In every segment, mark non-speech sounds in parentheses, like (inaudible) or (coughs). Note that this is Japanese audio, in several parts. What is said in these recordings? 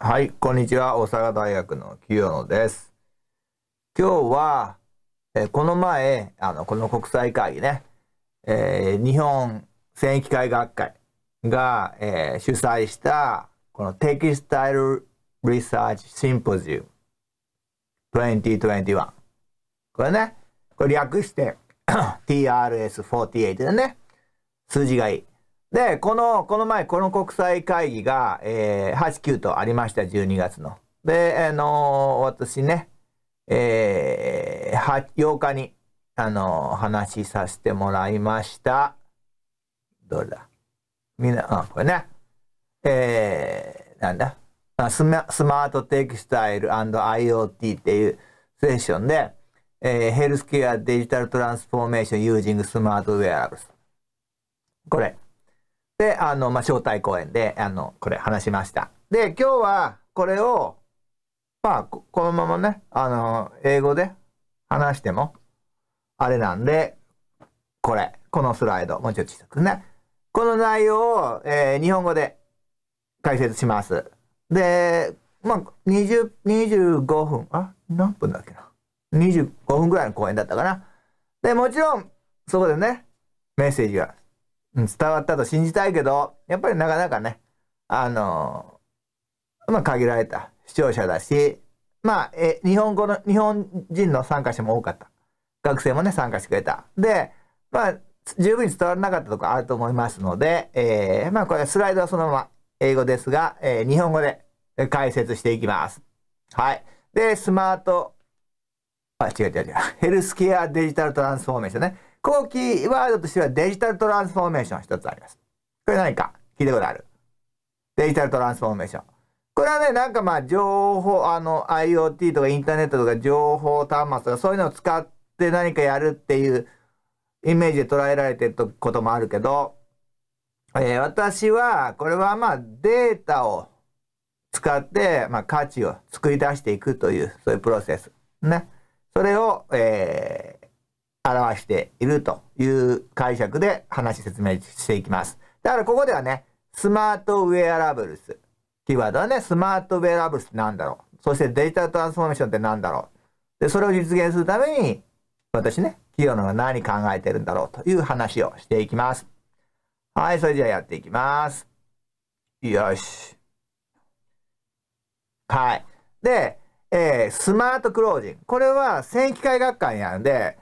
はい、こんにちは。大阪大学の清野です。今日は、えこの前、あの、この国際会議ね、えー、日本繊維機械学会が、えー、主催した、このテキスタイルリサーチシンポジウム2021。これね、これ略して (coughs) TRS48 でね、数字がいい。で、この、この前、この国際会議が、えー、8、9とありました、12月の。で、あのー、私ね、えー、8日に、あのー、話させてもらいました。どれだみんな、あ、これね。えー、なんだスマスマートテキスタイル &IoT っていうセッションで、えー、ヘルスケアデジタルトランスフォーメーションユージングスマートウェアラブス。これ。で、あの、まあ、招待講演で、あの、これ話しました。で、今日はこれを、まあ、このままね、あの、英語で話しても、あれなんで、これ、このスライド、もうちょっと小さくね。この内容を、えー、日本語で解説します。で、まあ、20、25分、あ、何分だっけな。25分ぐらいの講演だったかな。で、もちろん、そこでね、メッセージが伝わったと信じたいけど、やっぱりなかなかね、あの、まあ、限られた視聴者だし、まあ、え、日本語の、日本人の参加者も多かった。学生もね、参加してくれた。で、まあ、十分に伝わらなかったとこあると思いますので、えー、まあ、これスライドはそのまま英語ですが、えー、日本語で解説していきます。はい。で、スマート、あ、違う違う違う。ヘルスケアデジタルトランスフォーメーションね。後期ワードとしてはデジタルトランスフォーメーション一つあります。これ何か聞いたことあるデジタルトランスフォーメーション。これはね、なんかまあ情報、あの IoT とかインターネットとか情報端末とかそういうのを使って何かやるっていうイメージで捉えられてることもあるけど、えー、私はこれはまあデータを使って、まあ、価値を作り出していくというそういうプロセス。ね。それを、え表しているという解釈で話説明していきます。だからここではね、スマートウェアラブルス。キーワードはね、スマートウェアラブルスって何だろう。そしてデジタルトランスフォーメーションって何だろう。で、それを実現するために、私ね、企業のが何考えてるんだろうという話をしていきます。はい、それじゃあやっていきます。よし。はい。で、えー、スマートクロージング。これは正規会学会にあるんで、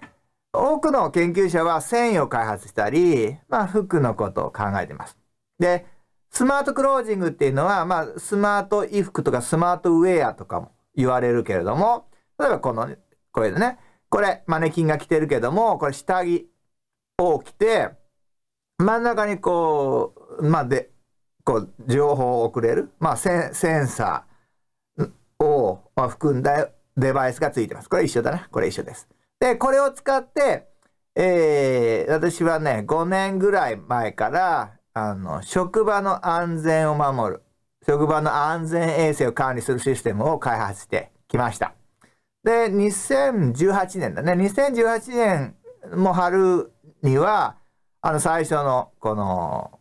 多くの研究者は繊維を開発したり、まあ、服のことを考えてます。で、スマートクロージングっていうのは、まあ、スマート衣服とかスマートウェアとかも言われるけれども、例えばこの、これでね、これ、マネキンが着てるけども、これ下着を着て、真ん中にこう、まあ、で、こう、情報を送れる、まあセ、センサーを含んだデバイスがついてます。これ一緒だな。これ一緒です。で、これを使って、えー、私はね、5年ぐらい前から、あの、職場の安全を守る、職場の安全衛生を管理するシステムを開発してきました。で、2018年だね。2018年も春には、あの、最初の、この、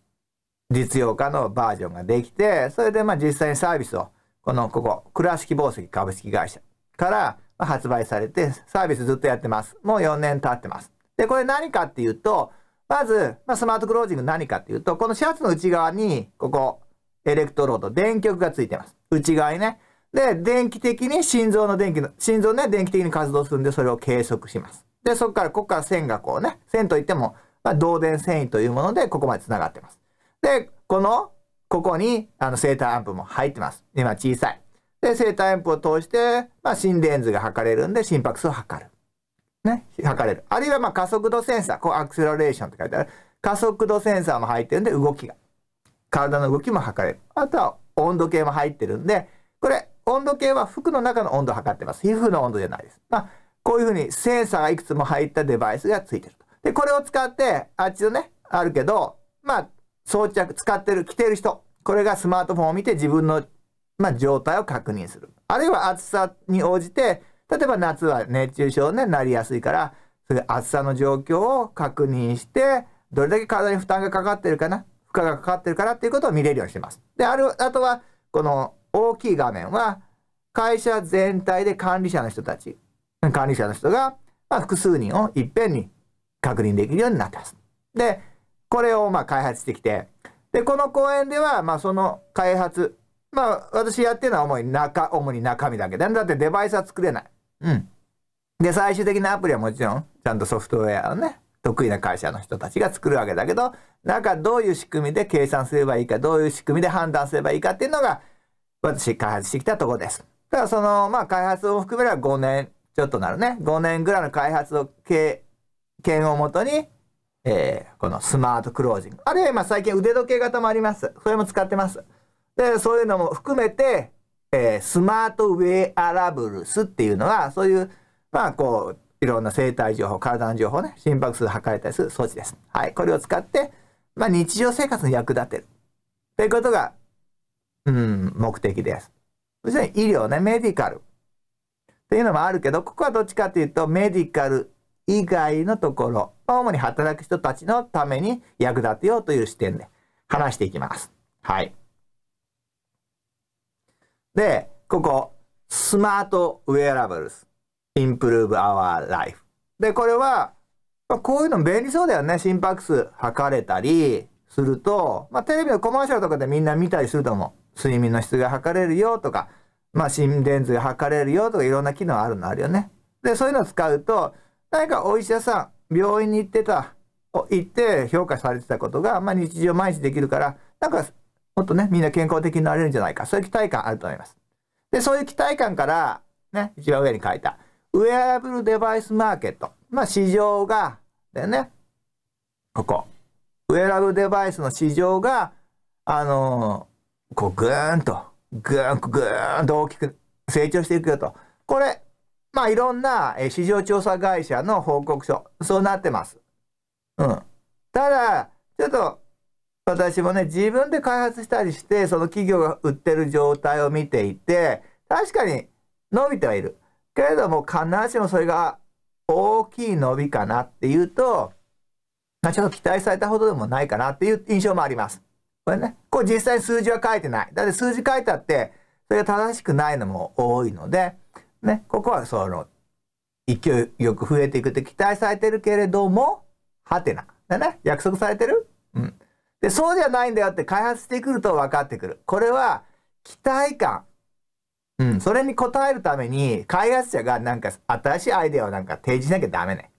実用化のバージョンができて、それでまあ実際にサービスを、この、ここ、倉敷紡績株式会社から、発売されて、サービスずっとやってます。もう4年経ってます。で、これ何かっていうと、まず、まあ、スマートクロージング何かっていうと、このシャツの内側に、ここ、エレクトロード、電極がついてます。内側にね。で、電気的に心臓の電気の、心臓ね、電気的に活動するんで、それを計測します。で、そこから、ここから線がこうね、線といっても、まあ、導電繊維というもので、ここまで繋がってます。で、この、ここに、あの、セーターアンプも入ってます。今、小さい。で、生体音符を通して、まあ、心電図が測れるんで、心拍数を測る。ね、測れる。あるいは、まあ、加速度センサー、こう、アクセラレーションって書いてある。加速度センサーも入ってるんで、動きが。体の動きも測れる。あとは、温度計も入ってるんで、これ、温度計は服の中の温度を測ってます。皮膚の温度じゃないです。まあ、こういうふうにセンサーがいくつも入ったデバイスがついてると。で、これを使って、あっちのね、あるけど、まあ、装着、使ってる、着てる人、これがスマートフォンを見て自分のまあ、状態を確認する。あるいは暑さに応じて、例えば夏は熱中症に、なりやすいから、そういう暑さの状況を確認して、どれだけ体に負担がかかってるかな、負荷がかかってるかなっていうことを見れるようにしてます。で、ある、あとは、この大きい画面は、会社全体で管理者の人たち、管理者の人が、まあ、複数人をいっぺんに確認できるようになってます。で、これをまあ開発してきて、で、この公演では、まあその開発、まあ、私やってるのは主に中、主に中身だけど、だってデバイスは作れない。うん。で、最終的なアプリはもちろん、ちゃんとソフトウェアのね、得意な会社の人たちが作るわけだけど、なんかどういう仕組みで計算すればいいか、どういう仕組みで判断すればいいかっていうのが、私開発してきたとこです。だからその、まあ開発を含めれば5年ちょっとなるね。5年ぐらいの開発を経験をもとに、えー、このスマートクロージング。あるいは今最近腕時計型もあります。それも使ってます。で、そういうのも含めて、えー、スマートウェアラブルスっていうのは、そういう、まあ、こう、いろんな生体情報、体の情報ね、心拍数測れたりする装置です。はい。これを使って、まあ、日常生活に役立てる。ということが、うん、目的です。そして医療ね、メディカル。っていうのもあるけど、ここはどっちかというと、メディカル以外のところ、主に働く人たちのために役立てようという視点で話していきます。はい。で、ここ、スマートウェアラブルス、インプルーブアワーライフ。で、これは、まあ、こういうの便利そうだよね。心拍数測れたりすると、まあ、テレビのコマーシャルとかでみんな見たりすると思う。睡眠の質が測れるよとか、まあ、心電図が測れるよとか、いろんな機能あるのあるよね。で、そういうのを使うと、何かお医者さん、病院に行ってた、行って評価されてたことが、まあ、日常毎日できるから、なんかもっとね、みんな健康的になれるんじゃないか。そういう期待感あると思います。で、そういう期待感から、ね、一番上に書いた、ウェアブルデバイスマーケット。まあ、市場が、だよね。ここ。ウェアラブルデバイスの市場が、あのー、こう、ぐーんと、ぐーん、ぐーんと大きく成長していくよと。これ、まあ、いろんな市場調査会社の報告書、そうなってます。うん。ただ、ちょっと、私もね、自分で開発したりして、その企業が売ってる状態を見ていて、確かに伸びてはいる。けれども、必ずしもそれが大きい伸びかなっていうと、まあ、ちょっと期待されたほどでもないかなっていう印象もあります。これね、これ実際に数字は書いてない。だって数字書いてあって、それが正しくないのも多いので、ね、ここはその、勢いよく増えていくって期待されてるけれども、はてな。だね、約束されてるうん。で、そうじゃないんだよって開発してくると分かってくる。これは期待感。うん、それに応えるために開発者がなんか新しいアイデアをなんか提示しなきゃダメね。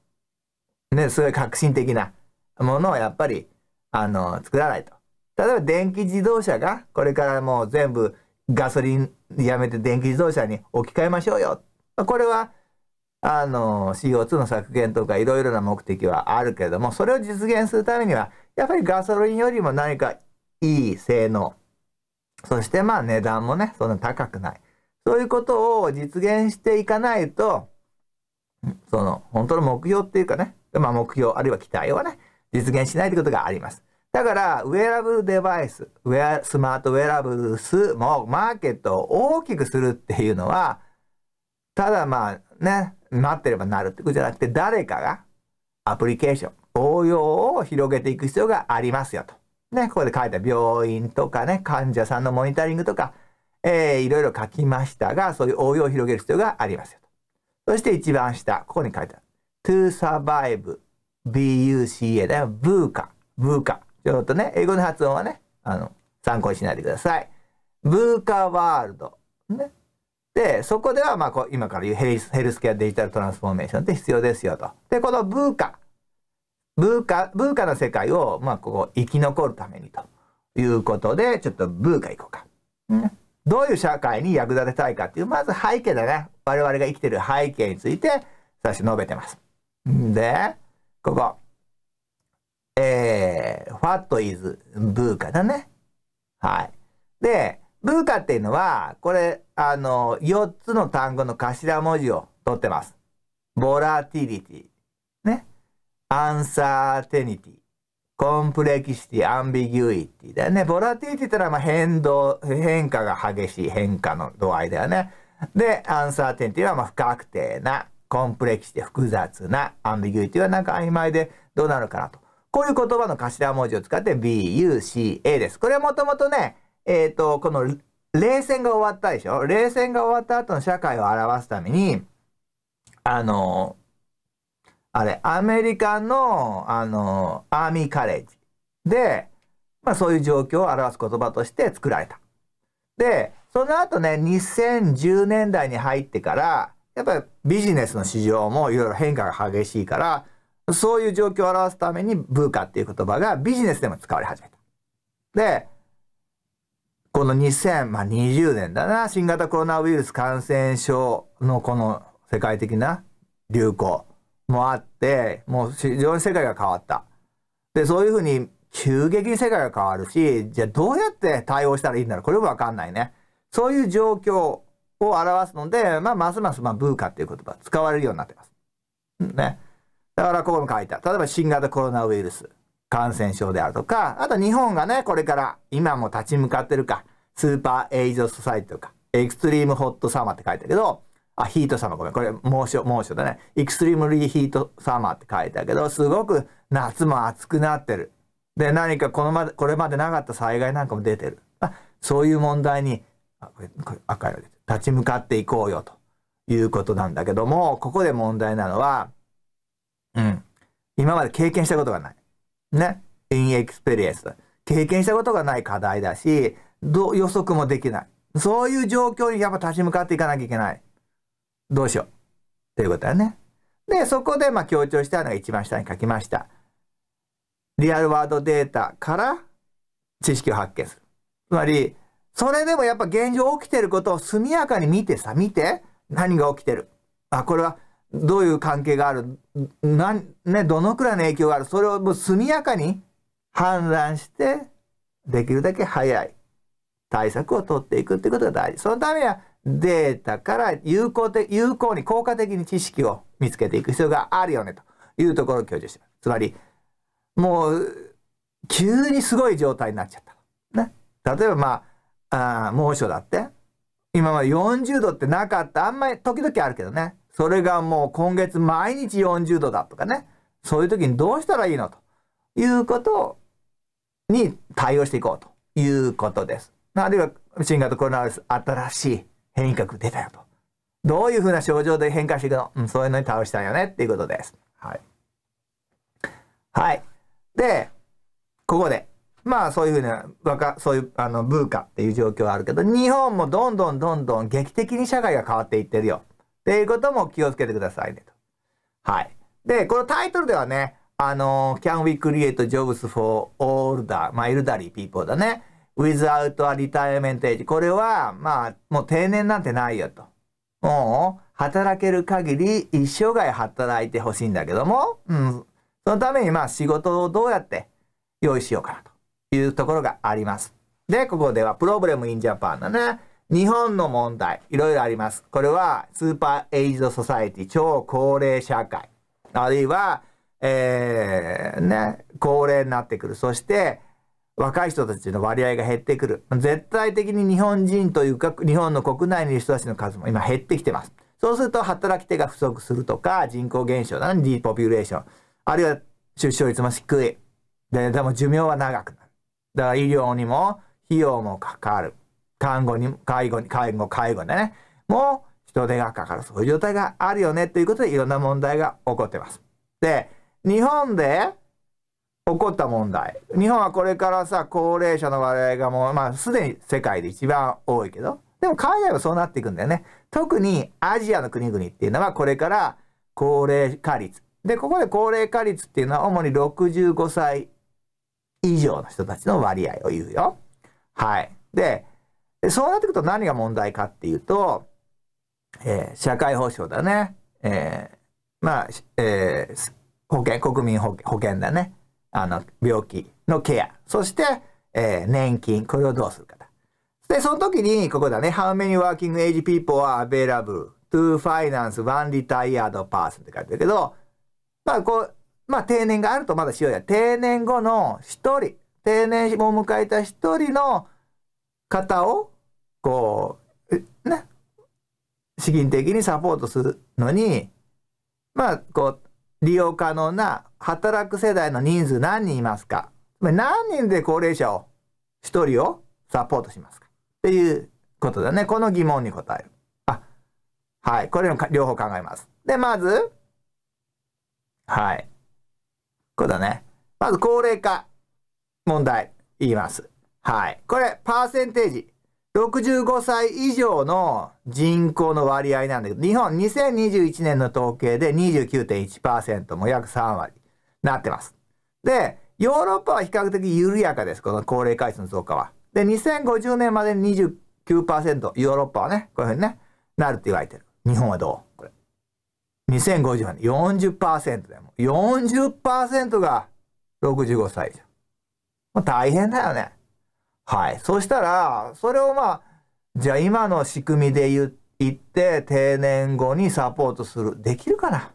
ね、すごい革新的なものをやっぱり、あの、作らないと。例えば電気自動車がこれからもう全部ガソリンやめて電気自動車に置き換えましょうよ。これはあの CO2 の削減とかいろいろな目的はあるけれどもそれを実現するためにはやっぱりガソリンよりも何かいい性能そしてまあ値段もねそんな高くないそういうことを実現していかないとその本当の目標っていうかね、まあ、目標あるいは期待はね実現しないということがあります。だから、ウェアラブルデバイス、ウェアスマートウェアラブルスもマーケットを大きくするっていうのは、ただまあね、なってればなるってことじゃなくて、誰かがアプリケーション、応用を広げていく必要がありますよと。ね、ここで書いた病院とかね、患者さんのモニタリングとか、えー、いろいろ書きましたが、そういう応用を広げる必要がありますよと。そして一番下、ここに書いてある。to survive, buca だよ。ブーカ、ブーカ。ちょっとね、英語の発音はね、あの、参考にしないでください。ブーカワールド。ね。で、そこでは、まあ、こう、今から言うヘルスケアデジタルトランスフォーメーションって必要ですよと。で、このブーカブーカブーカの世界を、まあ、ここ、生き残るためにということで、ちょっとブーカ行こうか。どういう社会に役立てたいかっていう、まず背景だね。我々が生きてる背景について、最初述べてます。で、ここ。えー、what is ブーカだね。はい。で、ブーカっていうのは、これ、あの、4つの単語の頭文字を取ってます。ボラティリティ、ね。アンサーテニティ、コンプレキシティ、アンビギュイティだよね。ボラティリティってたら、まあ変動、変化が激しい変化の度合いだよね。で、アンサーテニティはまあ不確定な、コンプレキシティ、複雑な、アンビギュイティはなんか曖昧でどうなるかなと。こういう言葉の頭文字を使って B, U, C, A です。これはもともとね、えっ、ー、と、この冷戦が終わったでしょ冷戦が終わった後の社会を表すために、あの、あれ、アメリカの、あの、アーミーカレッジで、まあそういう状況を表す言葉として作られた。で、その後ね、2010年代に入ってから、やっぱりビジネスの市場もいろいろ変化が激しいから、そういう状況を表すために、ブーカっていう言葉がビジネスでも使われ始めた。で、この2020年だな、新型コロナウイルス感染症のこの世界的な流行もあって、もう非常に世界が変わった。で、そういうふうに急激に世界が変わるし、じゃあどうやって対応したらいいんだろうこれもわかんないね。そういう状況を表すので、まあ、ますます、まあ、ブーカっていう言葉使われるようになってます。ね。だからここも書いた。例えば新型コロナウイルス。感染症であるとか、あと日本がね、これから今も立ち向かってるか、スーパーエイジスソサイトとか、エクストリームホットサマーって書いてあるけど、あ、ヒートサマーごめん、これ猛暑、猛暑だね。エクストリームリーヒートサマーって書いてあるけど、すごく夏も暑くなってる。で、何かこのまで、これまでなかった災害なんかも出てる。あそういう問題に、あこれこれ赤いです。立ち向かっていこうよということなんだけども、ここで問題なのは、うん、今まで経験したことがない。ね、インエクスペリエンス。経験したことがない課題だし、ど予測もできない。そういう状況にやっぱ立ち向かっていかなきゃいけない。どうしよう。ということだね。で、そこでまあ強調したのが一番下に書きました。リアルワードデータから知識を発見する。つまり、それでもやっぱ現状起きてることを速やかに見てさ、見て、何が起きてる。あ、これはどういう関係がある、なん、ね、どのくらいの影響がある、それをもう速やかに判断して、できるだけ早い対策を取っていくっていうことが大事。そのためには、データから有効的、有効に効果的に知識を見つけていく必要があるよね、というところを強調してます。つまり、もう、急にすごい状態になっちゃった。ね。例えば、まあ、あ猛暑だって、今まで40度ってなかった。あんまり時々あるけどね。それがもう今月毎日40度だとかね、そういう時にどうしたらいいのということに対応していこうということです。あるいは新型コロナウイルス、新しい変異株出たよと。どういうふうな症状で変化していくの、うん、そういうのに対応したんよねっていうことです。はい。はい。で、ここで、まあそういうふうな、若、そういう、あの、文化っていう状況はあるけど、日本もどんどんどんどん劇的に社会が変わっていってるよ。っていうことも気をつけてくださいねと。はい。で、このタイトルではね、あの、Can we create jobs for older, まあ、elderly people だね。without a retirement age。これは、まあ、もう定年なんてないよと。もう、働ける限り一生涯働いてほしいんだけども、うん、そのために、まあ、仕事をどうやって用意しようかなというところがあります。で、ここでは、プロブレムインジャパンだね。日本の問題、いろいろあります。これは、スーパーエイジドソサイティ、超高齢社会。あるいは、えー、ね、高齢になってくる。そして、若い人たちの割合が減ってくる。絶対的に日本人というか、日本の国内にいる人たちの数も今減ってきてます。そうすると、働き手が不足するとか、人口減少なのにディーポピュレーション。あるいは、出生率も低い。で、でも寿命は長くなる。だから医療にも費用もかかる。看護に、介護に、介護、介護でね、もう人手がかかる、そういう状態があるよねということで、いろんな問題が起こってます。で、日本で起こった問題。日本はこれからさ、高齢者の割合がもう、まあ、すでに世界で一番多いけど、でも海外はそうなっていくんだよね。特にアジアの国々っていうのは、これから高齢化率。で、ここで高齢化率っていうのは、主に65歳以上の人たちの割合を言うよ。はい。で、でそうなってくると何が問題かっていうと、えー、社会保障だね、えー、まあ、えー、保険国民保険だねあの病気のケアそして、えー、年金これをどうするかだでその時にここだね How many working age people are available to finance one retired person って書いてるけどまあこうまあ定年があるとまだしようや定年後の一人定年を迎えた一人の方をこうね資金的にサポートするのにまあこう利用可能な働く世代の人数何人いますか何人で高齢者を1人をサポートしますかっていうことだねこの疑問に答えるあはいこれも両方考えますでまずはいこれだねまず高齢化問題言いますはい。これ、パーセンテージ。65歳以上の人口の割合なんだけど、日本2021年の統計で29.1%、も約3割なってます。で、ヨーロッパは比較的緩やかです、この高齢回数の増加は。で、2050年までに29%、ヨーロッパはね、こういうふうにね、なるって言われてる。日本はどうこれ。2050年40%でも。40%が65歳以上。もう大変だよね。はい。そしたら、それをまあ、じゃあ今の仕組みで言って、定年後にサポートする。できるかなっ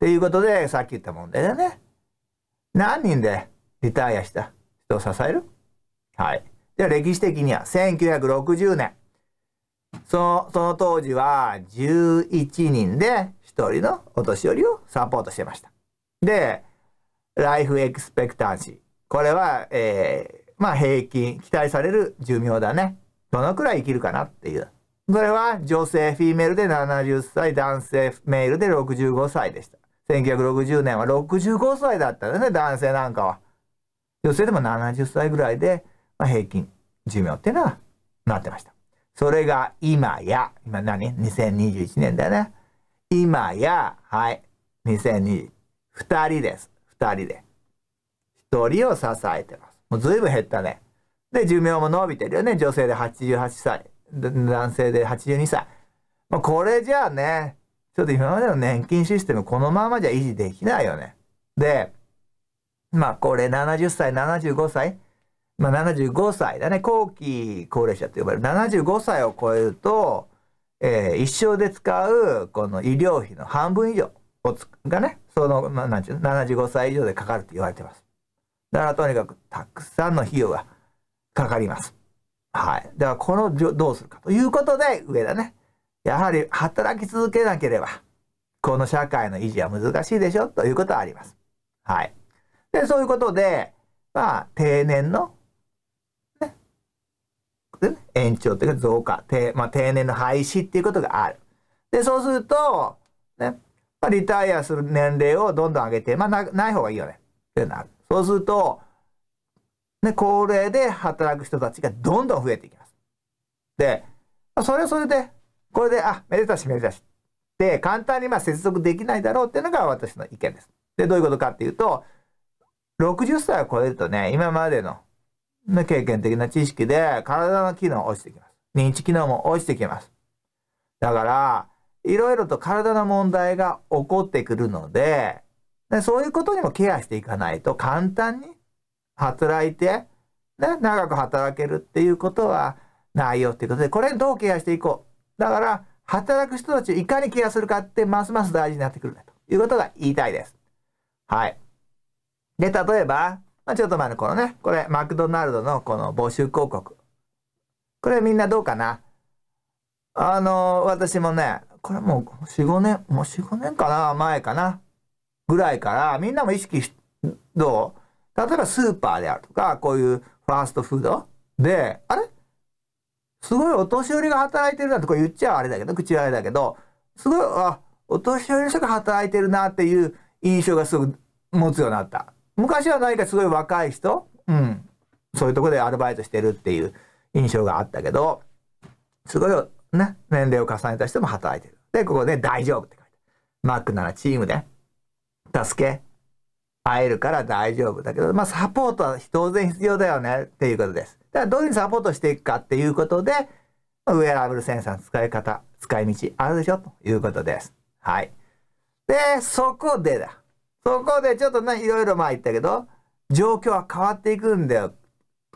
ていうことで、さっき言った問題でね。何人でリタイアした人を支えるはい。では歴史的には1960年。その、その当時は11人で1人のお年寄りをサポートしてました。で、ライフエクスペクタンシー。これは、えー、まあ平均、期待される寿命だね。どのくらい生きるかなっていう。それは女性フィメールで70歳、男性メールで65歳でした。1960年は65歳だったよね、男性なんかは。女性でも70歳ぐらいで、まあ、平均寿命っていうのはなってました。それが今や、今何 ?2021 年だよね。今や、はい、2020、2人です。2人で。1人を支えてます。もうぶん減ったね。で、寿命も伸びてるよね。女性で88歳、男性で82歳。まあ、これじゃあね、ちょっと今までの年金システムこのままじゃ維持できないよね。で、まあこれ70歳、75歳、まあ75歳だね、後期高齢者と呼ばれる。75歳を超えると、えー、一生で使うこの医療費の半分以上をがね、その、まあ、なんちゅうの、75歳以上でかかるって言われてます。だからとにかくたくさんの費用がかかります。はい。では、このどうするかということで、上田ね、やはり働き続けなければ、この社会の維持は難しいでしょということはあります。はい。で、そういうことで、まあ、定年の、ね、延長というか増加、定,、まあ、定年の廃止っていうことがある。で、そうすると、ね、まあ、リタイアする年齢をどんどん上げて、まあ、ない方がいいよね。っていうのがある。そうすると、ね、高齢で働く人たちがどんどん増えていきます。で、それはそれで、これで、あ、めでたしめでたし。で、簡単にまあ接続できないだろうっていうのが私の意見です。で、どういうことかっていうと、60歳を超えるとね、今までの、経験的な知識で体の機能落ちてきます。認知機能も落ちてきます。だから、いろいろと体の問題が起こってくるので、でそういうことにもケアしていかないと簡単に働いて、ね、長く働けるっていうことはないよっていうことで、これどうケアしていこう。だから、働く人たちをいかにケアするかってますます大事になってくるんだということが言いたいです。はい。で、例えば、まあ、ちょっと前のこのね、これ、マクドナルドのこの募集広告。これみんなどうかなあの、私もね、これもう4、5年、もう4、5年かな前かな。ぐらいからみんなも意識し、どう例えばスーパーであるとか、こういうファーストフードで、あれすごいお年寄りが働いてるなってこう言っちゃあれだけど、口あれだけど、すごい、あ、お年寄りの人が働いてるなっていう印象がすぐ持つようになった。昔は何かすごい若い人、うん、そういうとこでアルバイトしてるっていう印象があったけど、すごい、ね、年齢を重ねた人も働いてる。で、ここで大丈夫って書いてマックならチームで助け会えるから大丈夫だけど、まあ、サポートは当然必要だよねっていうことです。だからどういうふうにサポートしていくかっていうことで、ウェアラブルセンサーの使い方、使い道あるでしょということです。はい。で、そこでだ。そこでちょっとね、いろいろまあ言ったけど、状況は変わっていくんだよ。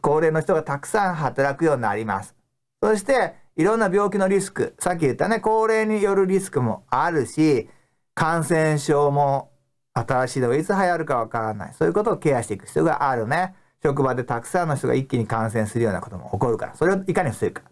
高齢の人がたくさん働くようになります。そして、いろんな病気のリスク、さっき言ったね、高齢によるリスクもあるし、感染症も新しいのがいつ流行るかわからない。そういうことをケアしていく必要があるね。職場でたくさんの人が一気に感染するようなことも起こるから、それをいかに防ぐか。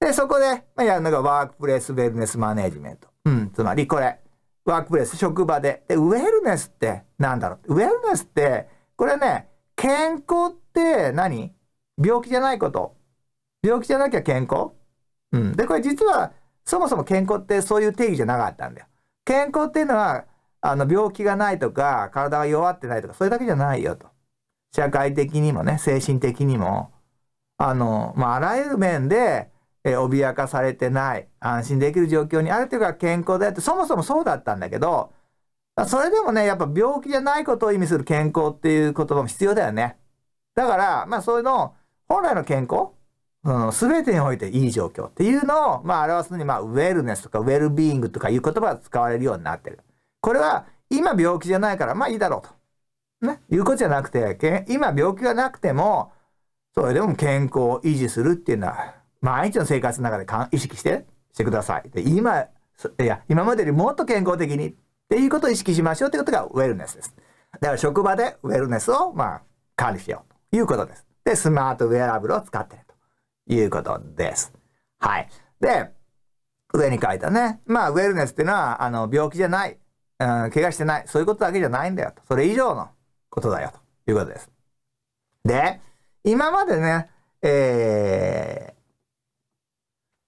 で、そこで、まやるのがワークプレイスウェルネスマネジメント。うん、つまりこれ。ワークプレス、職場で。で、ウェルネスって何だろうウェルネスって、これね、健康って何病気じゃないこと。病気じゃなきゃ健康うん。で、これ実は、そもそも健康ってそういう定義じゃなかったんだよ。健康っていうのは、あの病気がないとか体が弱ってないとかそれだけじゃないよと社会的にもね精神的にもあの、まあ、あらゆる面で、え脅かされてない安心できる状況にあるというか健康だよってそもそもそうだったんだけどそれでもねやっぱ病気じゃないことを意味する健康っていう言葉も必要だよねだからまあそういうの本来の健康その全てにおいていい状況っていうのを、まあ、表すのに、まあ、ウェルネスとかウェルビーイングとかいう言葉が使われるようになってる。これは今病気じゃないからまあいいだろうと。ね、いうことじゃなくて、今病気がなくても、それでも健康を維持するっていうのは、毎日の生活の中で意識してしてください。で今、いや、今までよりもっと健康的にっていうことを意識しましょうということがウェルネスです。だから職場でウェルネスを、まあ、管理しようということです。で、スマートウェアラブルを使ってるということです。はい。で、上に書いたね。まあ、ウェルネスっていうのは、あの、病気じゃない。うん、怪我してない。そういうことだけじゃないんだよと。それ以上のことだよということです。で、今までね、え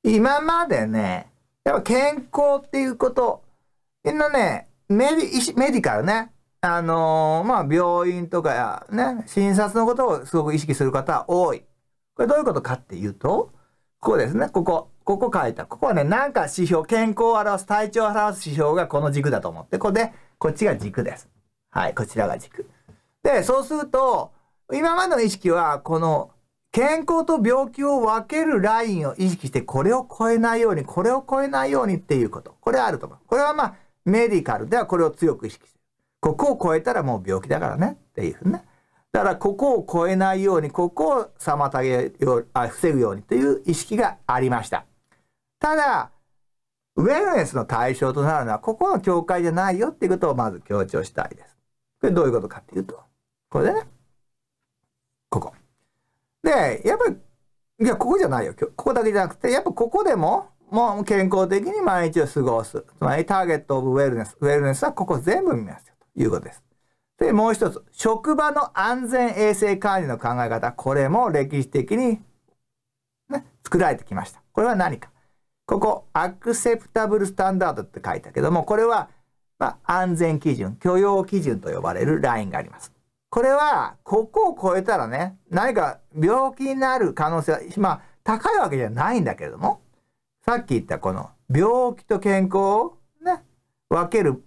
ー、今までね、やっぱ健康っていうこと、みんなね、メディメディカルね、あのー、まあ、病院とかね、診察のことをすごく意識する方は多い。これどういうことかっていうと、ここですね、ここ。ここ書いた。ここはね、なんか指標、健康を表す、体調を表す指標がこの軸だと思って、ここで、こっちが軸です。はい、こちらが軸。で、そうすると、今までの意識は、この、健康と病気を分けるラインを意識して、これを超えないように、これを超えないようにっていうこと。これあると思う。これはまあ、メディカルではこれを強く意識する。ここを超えたらもう病気だからねっていうふうね。だからここを超えないように、ここを妨げようあ、防ぐようにという意識がありました。ただ、ウェルネスの対象となるのは、ここの教会じゃないよっていうことをまず強調したいです。これどういうことかっていうと、これでね、ここ。で、やっぱり、いや、ここじゃないよ。ここだけじゃなくて、やっぱここでも、もう健康的に毎日を過ごす。つまり、ターゲットオブウェルネス。ウェルネスはここ全部見ますよ。ということです。で、もう一つ。職場の安全衛生管理の考え方。これも歴史的に、ね、作られてきました。これは何か。ここ、アクセプタブルスタンダードって書いたけども、これは、まあ、安全基準、許容基準と呼ばれるラインがあります。これは、ここを超えたらね、何か病気になる可能性は、まあ、高いわけじゃないんだけれども、さっき言ったこの病気と健康をね、分ける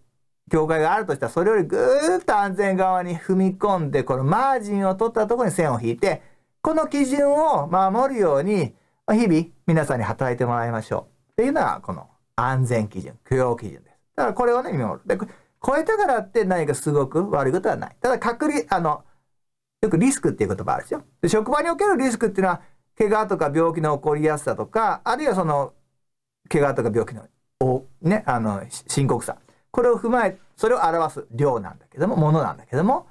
境界があるとしたら、それよりぐーっと安全側に踏み込んで、このマージンを取ったところに線を引いて、この基準を守るように、ま日々皆さんに働いてもらいましょうっていうのはこの安全基準、許容基準です。だからこれをね、見守る。で、超えたからって何かすごく悪いことはない。ただ、隔離、あの、よくリスクっていう言葉あるでしょ。で、職場におけるリスクっていうのは、怪我とか病気の起こりやすさとか、あるいはその、怪我とか病気の、おね、あの、深刻さ。これを踏まえ、それを表す量なんだけども、ものなんだけども、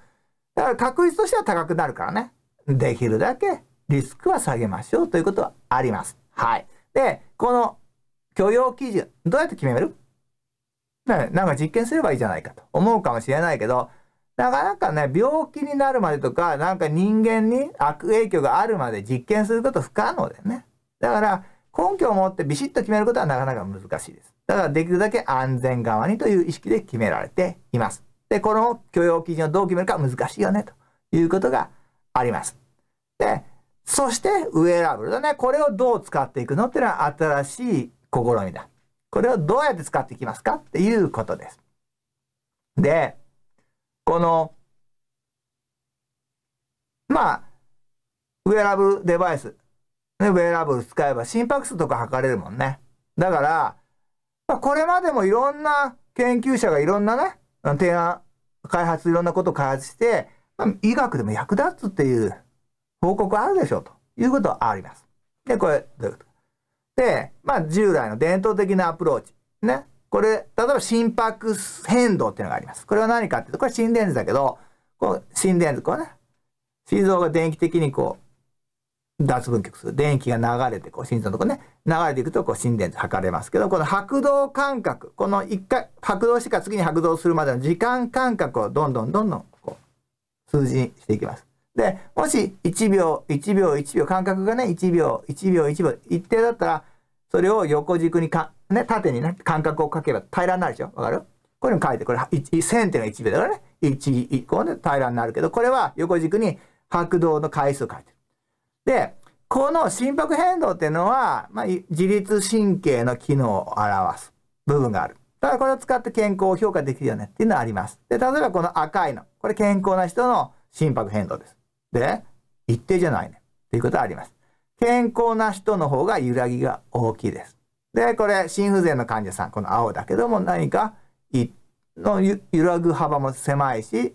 だから確率としては高くなるからね。できるだけリスクは下げましょうということはあります。はい。で、この許容基準、どうやって決めるなんか実験すればいいじゃないかと思うかもしれないけど、なかなかね、病気になるまでとか、なんか人間に悪影響があるまで実験すること不可能だよね。だから、根拠を持ってビシッと決めることはなかなか難しいです。だから、できるだけ安全側にという意識で決められています。で、この許容基準をどう決めるか難しいよね、ということがあります。で、そして、ウェラブルだね。これをどう使っていくのっていうのは新しい試みだ。これをどうやって使っていきますかっていうことです。で、この、まあ、ウェラブルデバイス。ね、ウェラブル使えば心拍数とか測れるもんね。だから、まあ、これまでもいろんな研究者がいろんなね、提案、開発、いろんなことを開発して、まあ、医学でも役立つっていう報告あるでしょうということはあります。で、これ、どういうことで、まあ、従来の伝統的なアプローチ。ね。これ、例えば心拍変動っていうのがあります。これは何かっていうと、これ心電図だけど、こう、心電図、こうね、心臓が電気的にこう、脱分極する。電気が流れて、こう、心臓のとこね、流れていくと、こう、心電図測れますけど、この拍動感覚、この一回、拍動してから次に拍動するまでの時間感覚をどんどんどんどん、こう、数字にしていきます。で、もし1秒、1秒、1秒、間隔がね、1秒、1秒、1秒、一定だったら、それを横軸にか、ね、縦にね、間隔をかけば平らになるでしょわかるこれも書いて、これ、1000っていうのは1秒だからね、1、1個ね、平らになるけど、これは横軸に拍動の回数を書いてる。で、この心拍変動っていうのは、まあ、自律神経の機能を表す部分がある。だからこれを使って健康を評価できるよねっていうのはあります。で、例えばこの赤いの。これ健康な人の心拍変動です。で、一定じゃないね。ということはあります。健康な人の方が揺らぎが大きいです。で、これ、心不全の患者さん、この青だけども何か、の揺らぐ幅も狭いし、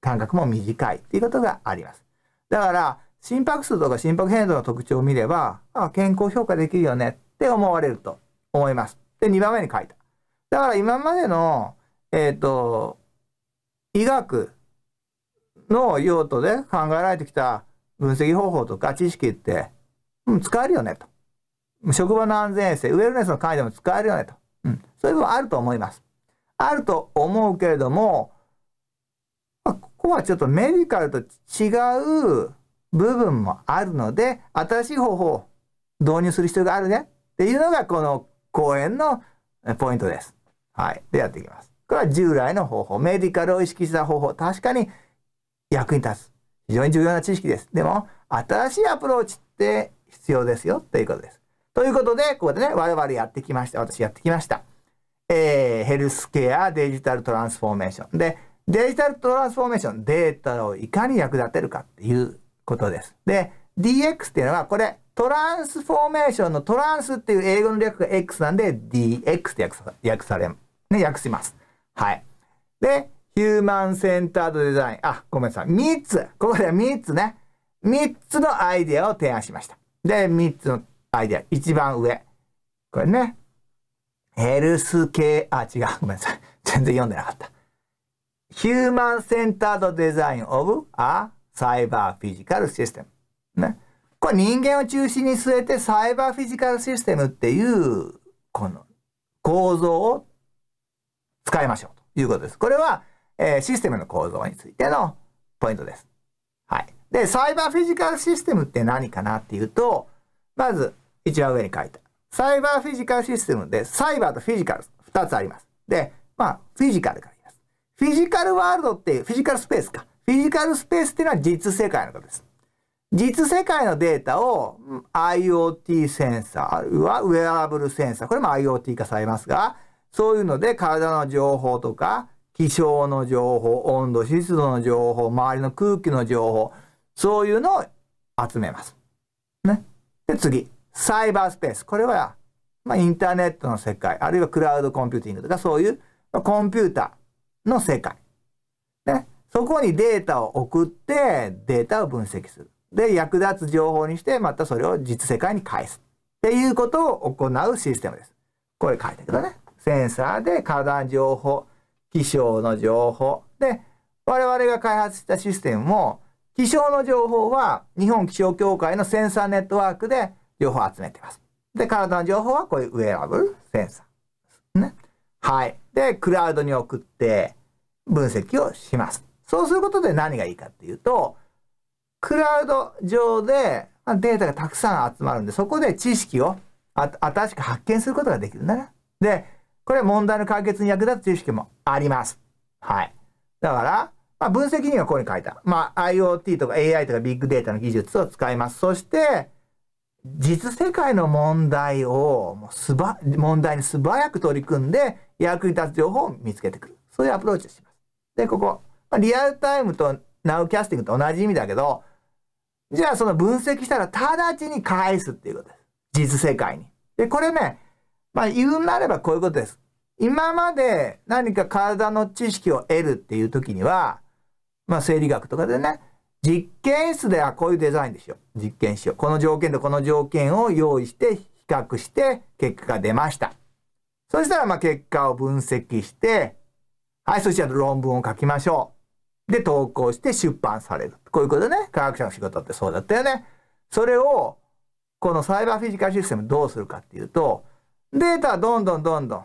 間隔も短いっていうことがあります。だから、心拍数とか心拍変動の特徴を見れば、あ、健康評価できるよねって思われると思います。で、2番目に書いた。だから今までの、えっ、ー、と、医学の用途で考えられてきた分析方法とか知識って、うん、使えるよねと。職場の安全衛生、ウェルネスの管でも使えるよねと。うん、そういう部分あると思います。あると思うけれども、まあ、ここはちょっとメディカルと違う部分もあるので、新しい方法を導入する必要があるねっていうのがこの講演のポイントです。はい。でやっていきます。これは従来の方法、メディカルを意識した方法。確かに役に立つ非常に重要な知識です。でも新しいアプローチって必要ですよということです。ということでここでね我々やってきました私やってきました。えー、ヘルスケアデジタルトランスフォーメーションでデジタルトランスフォーメーションデータをいかに役立てるかっていうことです。で DX っていうのはこれトランスフォーメーションのトランスっていう英語の略が X なんで DX って訳され、ね、訳します。はい。で、ヒューマンセンタードデザイン。あ、ごめんなさい。3つ。ここでは3つね。3つのアイデアを提案しました。で、3つのアイデア。一番上。これね。ヘルス系、あ、違う。ごめんなさい。全然読んでなかった。ヒューマンセンタードデザインオブアサイバーフィジカルシステム。ね。これ人間を中心に据えてサイバーフィジカルシステムっていう、この構造を使いましょうということです。これはえー、システムの構造についてのポイントです。はい。で、サイバーフィジカルシステムって何かなっていうと、まず一番上に書いた。サイバーフィジカルシステムで、サイバーとフィジカル2つあります。で、まあ、フィジカルから言います。フィジカルワールドっていう、フィジカルスペースか。フィジカルスペースっていうのは実世界のことです。実世界のデータを IoT センサー、あるいはウェアラブルセンサー、これも IoT 化されますが、そういうので体の情報とか気象の情報、温度、湿度の情報、周りの空気の情報、そういうのを集めます。ね。で、次。サイバースペース。これは、まあ、インターネットの世界、あるいはクラウドコンピューティングとか、そういうコンピューターの世界。ね。そこにデータを送って、データを分析する。で、役立つ情報にして、またそれを実世界に返す。っていうことを行うシステムです。これ書いてるけどね。センサーで体の情報、気象の情報。で、我々が開発したシステムも、気象の情報は日本気象協会のセンサーネットワークで情報を集めています。で、体の情報はこういうウェアラブルセンサー。ね。はい。で、クラウドに送って分析をします。そうすることで何がいいかっていうと、クラウド上でデータがたくさん集まるんで、そこで知識を新しく発見することができるんだな。で、これは問題の解決に役立つ知識もあります。はい。だから、まあ、分析にはこういうに書いた。まあ、IoT とか AI とかビッグデータの技術を使います。そして、実世界の問題をもうすば、問題に素早く取り組んで役に立つ情報を見つけてくる。そういうアプローチをします。で、ここ、まあ、リアルタイムとナウキャスティングと同じ意味だけど、じゃあその分析したら直ちに返すっていうことです。実世界に。で、これね、まあ言うなればこういうことです。今まで何か体の知識を得るっていう時には、まあ生理学とかでね、実験室ではこういうデザインでしょ。実験しよう。この条件とこの条件を用意して比較して結果が出ました。そしたらまあ結果を分析して、はい、そしたら論文を書きましょう。で、投稿して出版される。こういうことね。科学者の仕事ってそうだったよね。それを、このサイバーフィジカルシステムどうするかっていうと、データはどんどんどんど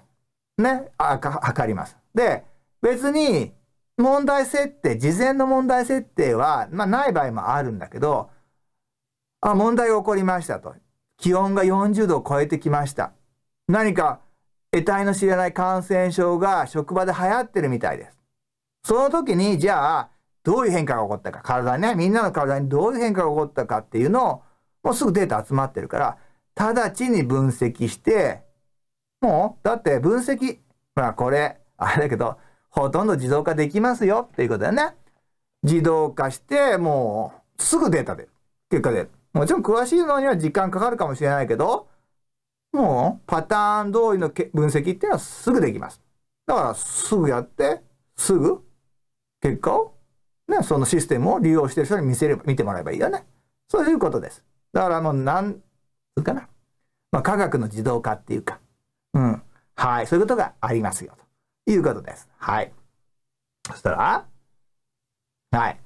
ん、ね、あか測ります。で、別に問題設定、事前の問題設定は、まあ、ない場合もあるんだけど、あ、問題が起こりましたと。気温が40度を超えてきました。何か得体の知れない感染症が職場で流行ってるみたいです。その時に、じゃあ、どういう変化が起こったか、体ね、みんなの体にどういう変化が起こったかっていうのを、もうすぐデータ集まってるから、直ちに分析して、もう、だって分析、まあこれ、あれだけど、ほとんど自動化できますよっていうことだよね。自動化して、もう、すぐデータ出る。結果出る。もちろん詳しいのには時間かかるかもしれないけど、もう、パターン通りの分析っていうのはすぐできます。だから、すぐやって、すぐ、結果を、ね、そのシステムを利用してる人に見せれば、見てもらえばいいよね。そういうことです。だからもう、なん、かな。まあ、科学の自動化っていうか、うん。はい。そういうことがありますよ。ということです。はい。そしたら、はい。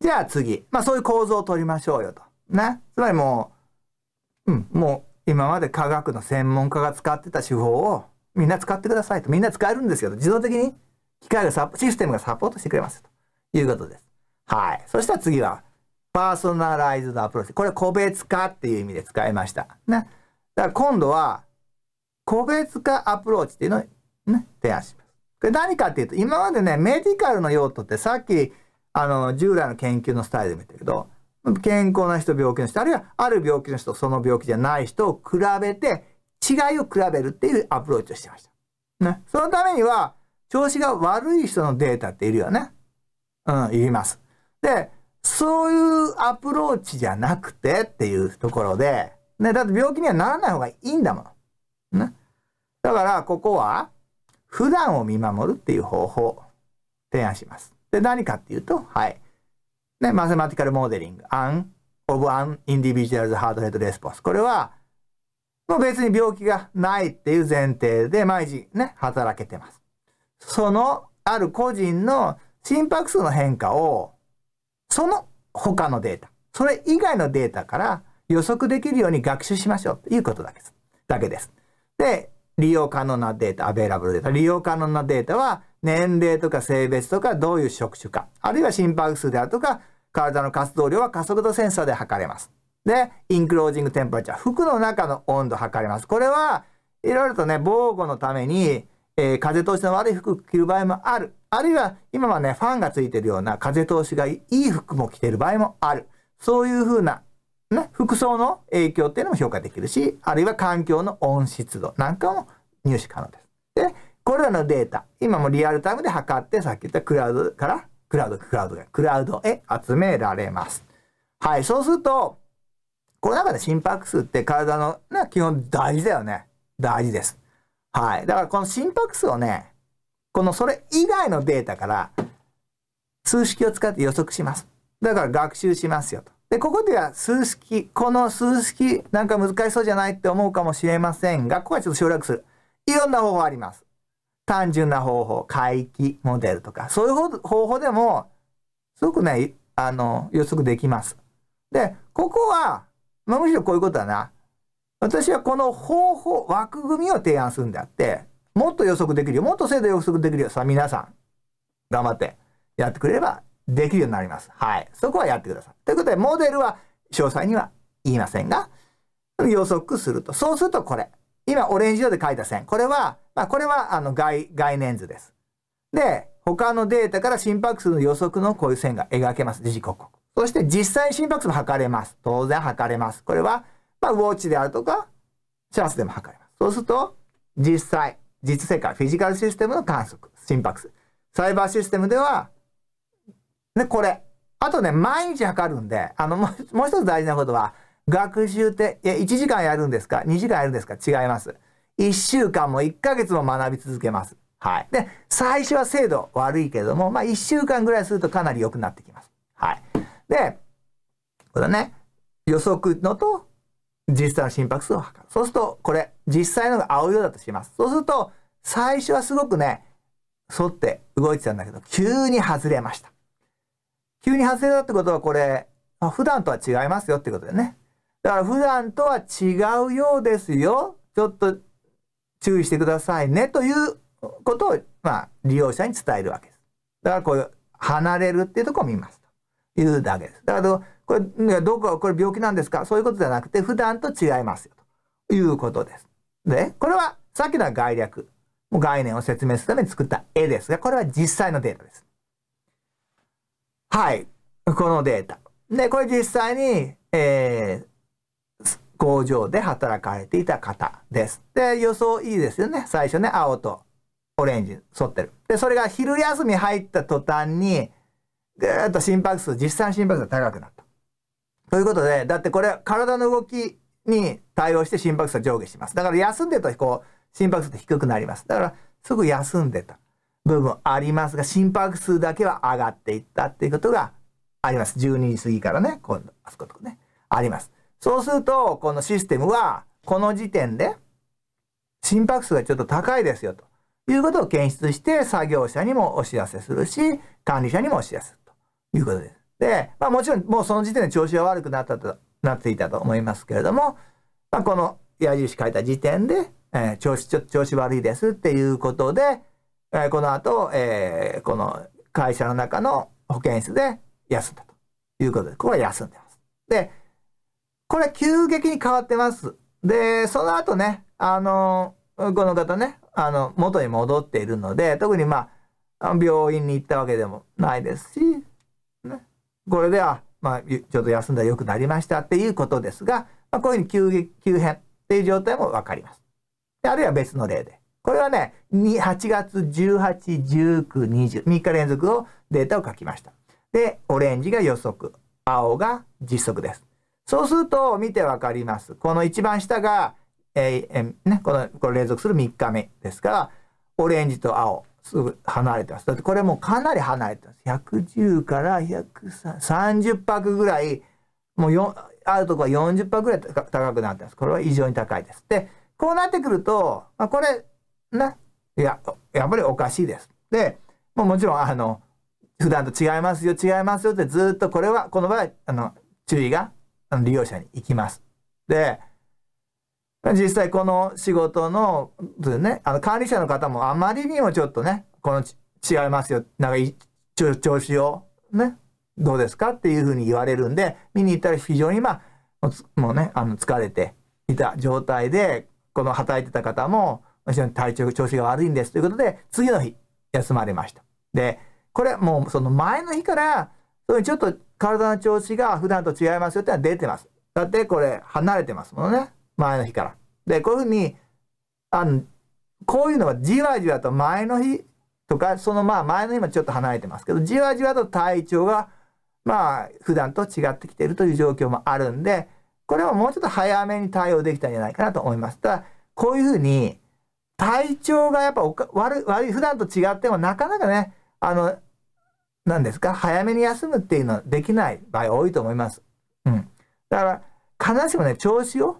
じゃあ次。まあそういう構造を取りましょうよと。ね。つまりもう、うん、もう今まで科学の専門家が使ってた手法をみんな使ってくださいと。みんな使えるんですけど、自動的に機械がシステムがサポートしてくれますということです。はい。そしたら次は、パーソナライズドアプローチ。これ個別化っていう意味で使いました。ね。だから今度は、個別化アプローチっていうのをね、提案します。これ何かっていうと、今までね、メディカルの用途ってさっき、あの、従来の研究のスタイルで見たけど、健康な人、病気の人、あるいはある病気の人、その病気じゃない人を比べて、違いを比べるっていうアプローチをしてました。ね。そのためには、調子が悪い人のデータっているよね。うん、言います。で、そういうアプローチじゃなくてっていうところで、ね、だって病気にはならない方がいいんだもん。ね。だから、ここは、普段を見守るっていう方法を提案します。で、何かっていうと、はい。ね、マセマティカルモデリング、アン、オブアン、インディビジュアルズ、ハートレッド・レスポンス。これは、もう別に病気がないっていう前提で毎日ね、働けてます。そのある個人の心拍数の変化を、その他のデータ、それ以外のデータから予測できるように学習しましょうということだけです。だけです。で、利用可能なデータ、アベイラブルデータ。利用可能なデータは、年齢とか性別とかどういう職種か、あるいは心拍数であるとか、体の活動量は加速度センサーで測れます。で、インクロージングテンパレチャー、服の中の温度測れます。これは、いろいろとね、防護のために、えー、風通しの悪い服着る場合もある。あるいは、今はね、ファンがついてるような風通しがいい服も着てる場合もある。そういうふうなね、服装の影響っていうのも評価できるし、あるいは環境の温湿度なんかも入手可能です。で、これらのデータ、今もリアルタイムで測って、さっき言ったクラウドから、クラウド、クラウドクラウドへ集められます。はい、そうすると、この中で心拍数って体の、ね、基本大事だよね。大事です。はい。だからこの心拍数をね、このそれ以外のデータから数式を使って予測します。だから学習しますよと。でここでは数式この数式なんか難しそうじゃないって思うかもしれませんがここはちょっと省略するいろんな方法あります単純な方法回帰モデルとかそういう方法でもすごくねあの予測できますでここは、まあ、むしろこういうことだな私はこの方法枠組みを提案するんであってもっと予測できるよもっと精度予測できるよさあ皆さん頑張ってやってくれればできるようになります。はい。そこはやってください。ということで、モデルは詳細には言いませんが、予測すると。そうするとこれ。今、オレンジ色で書いた線。これは、まあ、これは、あの概、概念図です。で、他のデータから心拍数の予測のこういう線が描けます。時時刻刻。そして実際心拍数も測れます。当然測れます。これは、まあ、ウォッチであるとか、チャースでも測れます。そうすると、実際、実世界、フィジカルシステムの観測、心拍数。サイバーシステムでは、で、これ。あとね、毎日測るんで、あの、もう一つ大事なことは、学習って、いや、1時間やるんですか ?2 時間やるんですか違います。1週間も1ヶ月も学び続けます。はい。で、最初は精度悪いけれども、まあ、1週間ぐらいするとかなり良くなってきます。はい。で、これね、予測のと、実際の心拍数を測る。そうすると、これ、実際のが青色だとします。そうすると、最初はすごくね、沿って動いてたんだけど、急に外れました。急に発生だってことはこれ、まあ、普段とは違いますよってことだよね。だから普段とは違うようですよ。ちょっと注意してくださいねということを、まあ、利用者に伝えるわけです。だからこういう離れるっていうとこを見ますというだけです。だからこれどこがこれ病気なんですかそういうことじゃなくて普段と違いますよということです。でこれはさっきの概略概念を説明するために作った絵ですがこれは実際のデータです。はい、このデータ。で、これ実際に、えー、工場で働かれていた方です。で、予想いいですよね。最初ね、青とオレンジ沿ってる。で、それが昼休み入った途端に、ぐーっと心拍数、実際心拍数が高くなった。ということで、だってこれ、体の動きに対応して心拍数は上下します。だから休んでると、こう、心拍数って低くなります。だから、すぐ休んでた。部分ありますが、心拍数だけは上がっていったっていうことがあります。12時過ぎからね、今度、あそことかね、あります。そうすると、このシステムは、この時点で、心拍数がちょっと高いですよ、ということを検出して、作業者にもお知らせするし、管理者にもお知らせするということです。で、まあもちろん、もうその時点で調子が悪くなったと、なっていたと思いますけれども、まあこの矢印書いた時点で、えー、調子、ちょっと調子悪いですっていうことで、えこの後、えー、この会社の中の保健室で休んだということで、ここは休んでます。で、これ急激に変わってます。で、その後ね、あの、この方ね、あの、元に戻っているので、特にまあ、病院に行ったわけでもないですし、ね、これでは、まあ、ちょっと休んだら良くなりましたっていうことですが、まあ、こういうふうに急激、急変っていう状態もわかります。あるいは別の例で。これはね、8月18、19、20、3日連続をデータを書きました。で、オレンジが予測、青が実測です。そうすると見てわかります。この一番下が、えーえー、ね、このこれ連続する3日目ですから、オレンジと青、すぐ離れてます。だってこれもうかなり離れてます。110から130泊ぐらい、もうあるとこは40泊ぐらい高くなってます。これは異常に高いです。で、こうなってくると、まあ、これ、ね、いや、やっぱりおかしいです。で、もうもちろん、あの、普段と違いますよ、違いますよってずっとこれは、この場合、あの、注意が利用者に行きます。で、実際この仕事の、ね、あの管理者の方もあまりにもちょっとね、この違いますよ、なんか調子をね、どうですかっていうふうに言われるんで、見に行ったら非常にまあ、もうね、あの疲れていた状態で、この働いてた方も、非常に体調、調子が悪いんですということで、次の日、休まれました。で、これもうその前の日から、そういうちょっと体の調子が普段と違いますよってのは出てます。だってこれ離れてますもんね。前の日から。で、こういうふうに、あの、こういうのはじわじわと前の日とか、そのまあ前の日もちょっと離れてますけど、じわじわと体調が、まあ普段と違ってきているという状況もあるんで、これはもうちょっと早めに対応できたんじゃないかなと思います。ただ、こういうふうに、体調がやっぱおか悪悪い普段と違ってもなかなかねあの何ですか早めに休むっていうのはできない場合多いと思います。うん、だから必ずしもね調子を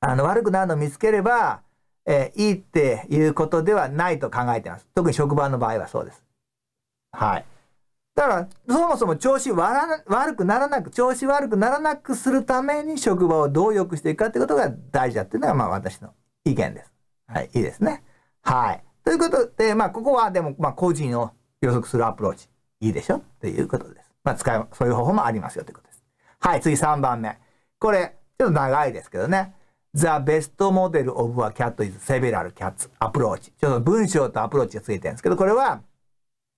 あの悪くなるのを見つければ、えー、いいっていうことではないと考えてます。特に職場の場合はそうです。はい。だから、そもそも調子悪くならなく、調子悪くならなくするために職場をどう良くしていくかってことが大事だっていうのが、まあ私の意見です。はい、いいですね。はい。ということで、まあ、ここはでも、まあ、個人を予測するアプローチ、いいでしょということです。まあ、使い、そういう方法もありますよということです。はい、次3番目。これ、ちょっと長いですけどね。The best model of a cat is several cats approach. ちょっと文章とアプローチがついてるんですけど、これは、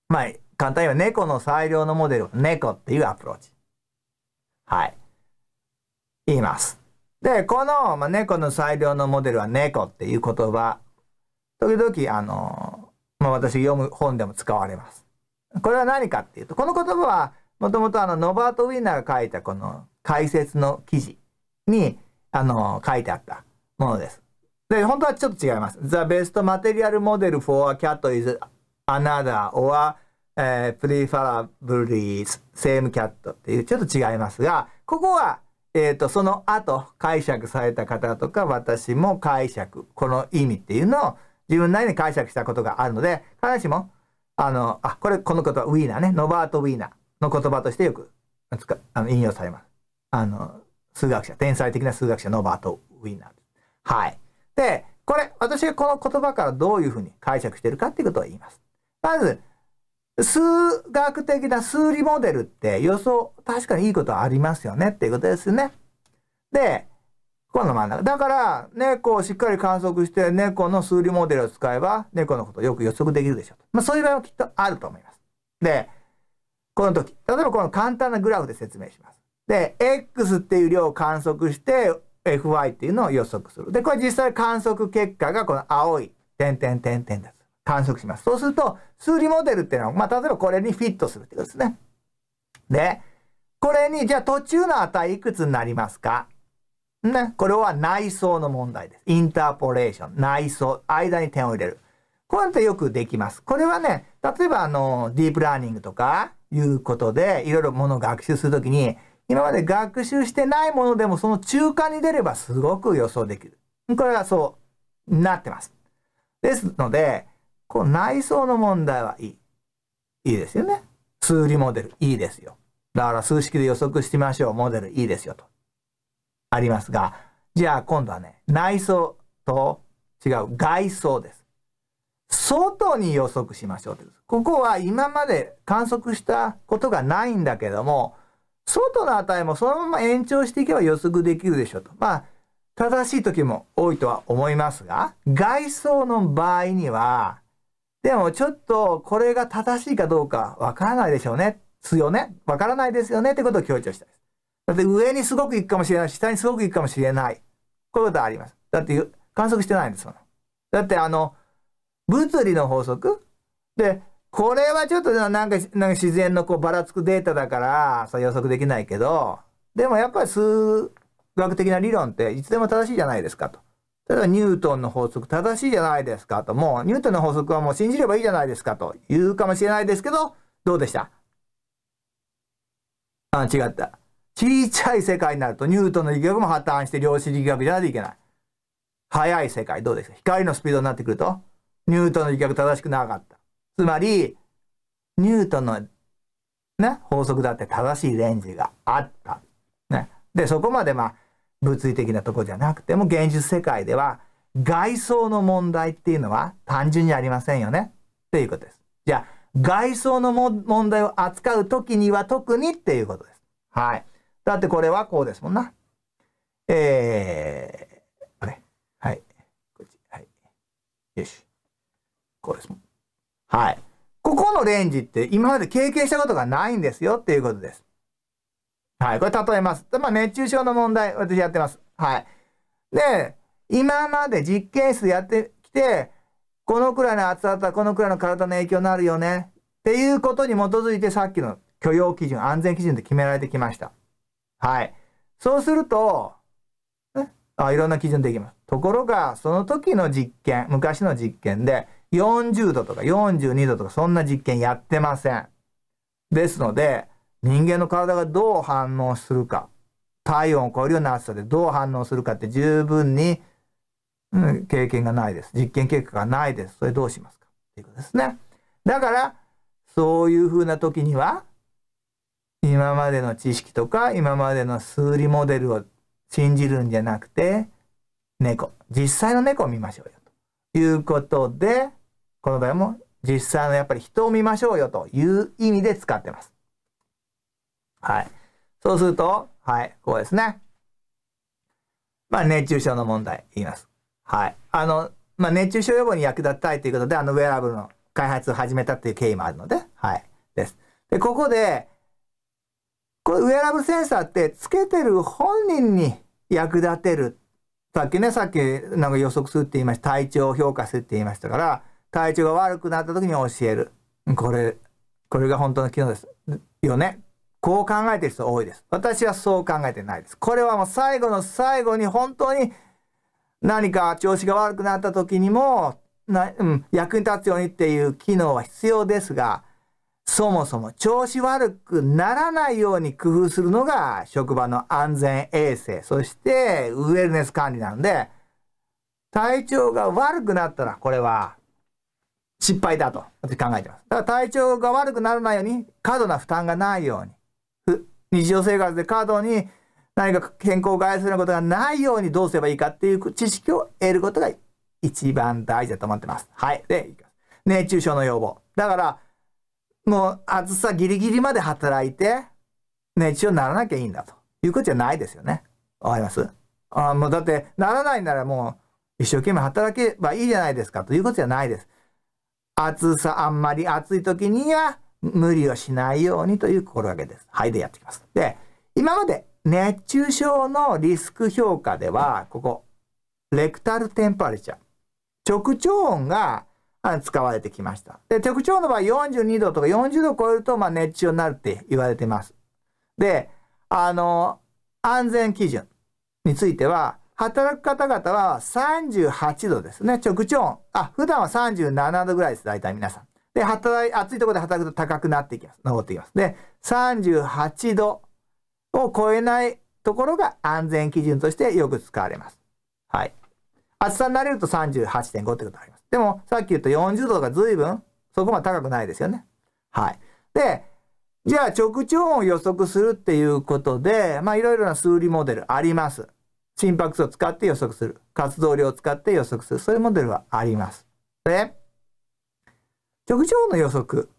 まあ、簡単には猫の最良のモデル、猫っていうアプローチ。はい。言います。で、この、まあ、猫の最良のモデルは猫っていう言葉、時々、あの、まあ、私読む本でも使われます。これは何かっていうと、この言葉は、もともとあの、ノバート・ウィンナーが書いたこの解説の記事に、あの、書いてあったものです。で、本当はちょっと違います。The best material model for a cat is another or、preferably same cat っていう、ちょっと違いますが、ここは、えーと、その後解釈された方とか私も解釈この意味っていうのを自分なりに解釈したことがあるので必ずしもあのあこれこの言葉ウィーナーねノバート・ウィーナーの言葉としてよくあの引用されますあの数学者天才的な数学者ノバート・ウィーナーはいでこれ私がこの言葉からどういうふうに解釈してるかっていうことを言いますまず数学的な数理モデルって予想、確かにいいことはありますよねっていうことですね。で、この真ん中。だから、猫をしっかり観測して、猫の数理モデルを使えば、猫のことをよく予測できるでしょうまあ、そういう場合はきっとあると思います。で、この時、例えばこの簡単なグラフで説明します。で、X っていう量を観測して、Fy っていうのを予測する。で、これ実際観測結果がこの青い点々点々です。観測します。そうすると、数理モデルっていうのは、まあ、例えばこれにフィットするってことですね。で、これに、じゃあ途中の値いくつになりますかね、これは内装の問題です。インターポレーション、内装、間に点を入れる。こうやってよくできます。これはね、例えばあの、ディープラーニングとかいうことで、いろいろものを学習するときに、今まで学習してないものでもその中間に出ればすごく予想できる。これがそうなってます。ですので、この内装の問題はいい。いいですよね。数理モデル、いいですよ。だから数式で予測してみましょう。モデル、いいですよ。と。ありますが、じゃあ今度はね、内装と違う外装です。外に予測しましょうここは今まで観測したことがないんだけども、外の値もそのまま延長していけば予測できるでしょうと。まあ、正しい時も多いとは思いますが、外装の場合には、でもちょっとこれが正しいかどうかわからないでしょうね。すよね。わからないですよねってことを強調したいです。だって上にすごく行くかもしれない下にすごく行くかもしれない。こういうことはあります。だって観測してないんですもん。だってあの、物理の法則で、これはちょっとなんか自然のこうばらつくデータだからさ予測できないけど、でもやっぱり数学的な理論っていつでも正しいじゃないですかと。例えばニュートンの法則正しいじゃないですかと、もうニュートンの法則はもう信じればいいじゃないですかと言うかもしれないですけど、どうでしたあ、違った。小さい世界になるとニュートンの力学も破綻して量子力学じゃないといけない。速い世界、どうですか光のスピードになってくると、ニュートンの力学正しくなかった。つまり、ニュートンのね、法則だって正しいレンジがあった。ね。で、そこまでまあ、物理的なとこじゃなくても現実世界では外装の問題っていうのは単純にありませんよねっていうことです。じゃあ外装の問題を扱う時には特にっていうことです。はい。だってこれはこうですもんな。えー、あれはい。こっち。はい。よし。こうですもん。はい。ここのレンジって今まで経験したことがないんですよっていうことです。はい。これ例えます。まあ、熱中症の問題、私やってます。はい。で、今まで実験室やってきて、このくらいの暑さだったらこのくらいの体の影響になるよね。っていうことに基づいてさっきの許容基準、安全基準で決められてきました。はい。そうすると、ね、あいろんな基準できます。ところが、その時の実験、昔の実験で、40度とか42度とかそんな実験やってません。ですので、人間の体がどう反応するか、体温を超えるような暑さでどう反応するかって十分に、うん、経験がないです。実験結果がないです。それどうしますかっていうことですね。だから、そういうふうな時には、今までの知識とか、今までの数理モデルを信じるんじゃなくて、猫、実際の猫を見ましょうよ。ということで、この場合も実際のやっぱり人を見ましょうよという意味で使ってます。はい。そうすると、はい、こうですね。まあ、熱中症の問題言います。はい。あの、まあ、熱中症予防に役立てたいということで、あの、ウェアラブルの開発を始めたっていう経緯もあるので、はい、です。で、ここで、これウェアラブルセンサーってつけてる本人に役立てる。さっきね、さっきなんか予測するって言いました。体調を評価するって言いましたから、体調が悪くなった時に教える。これ、これが本当の機能です。よね。こう考えてる人多いです。私はそう考えてないです。これはもう最後の最後に本当に何か調子が悪くなった時にもな、うん、役に立つようにっていう機能は必要ですが、そもそも調子悪くならないように工夫するのが職場の安全衛生、そしてウェルネス管理なので、体調が悪くなったらこれは失敗だと私考えてます。だから体調が悪くならないように過度な負担がないように日常生活で過度に何か健康を害するようなことがないようにどうすればいいかっていう知識を得ることが一番大事だと思ってます。はい。で、熱中症の予防。だから、もう暑さギリギリまで働いて、熱中症にならなきゃいいんだということじゃないですよね。わかりますあもうだって、ならないならもう一生懸命働けばいいじゃないですかということじゃないです。暑さ、あんまり暑い時には無理をしないようにという心がけです。い、でやってきます。で、今まで熱中症のリスク評価では、ここ、レクタルテンパレチャー、直腸音が使われてきました。で、直腸の場合42度とか40度超えると、まあ、熱中症になるって言われてます。で、あの、安全基準については、働く方々は38度ですね。直腸音。あ、普段は37度ぐらいです。大体皆さん。で、働い、暑いところで働くと高くなっていきます。登っていきます。で、38度を超えないところが安全基準としてよく使われます。はい。暑さになれると38.5ってことになります。でも、さっき言った40度が随分、そこまで高くないですよね。はい。で、じゃあ直腸を予測するっていうことで、まあいろいろな数理モデルあります。心拍数を使って予測する。活動量を使って予測する。そういうモデルはあります。で、局長の予測。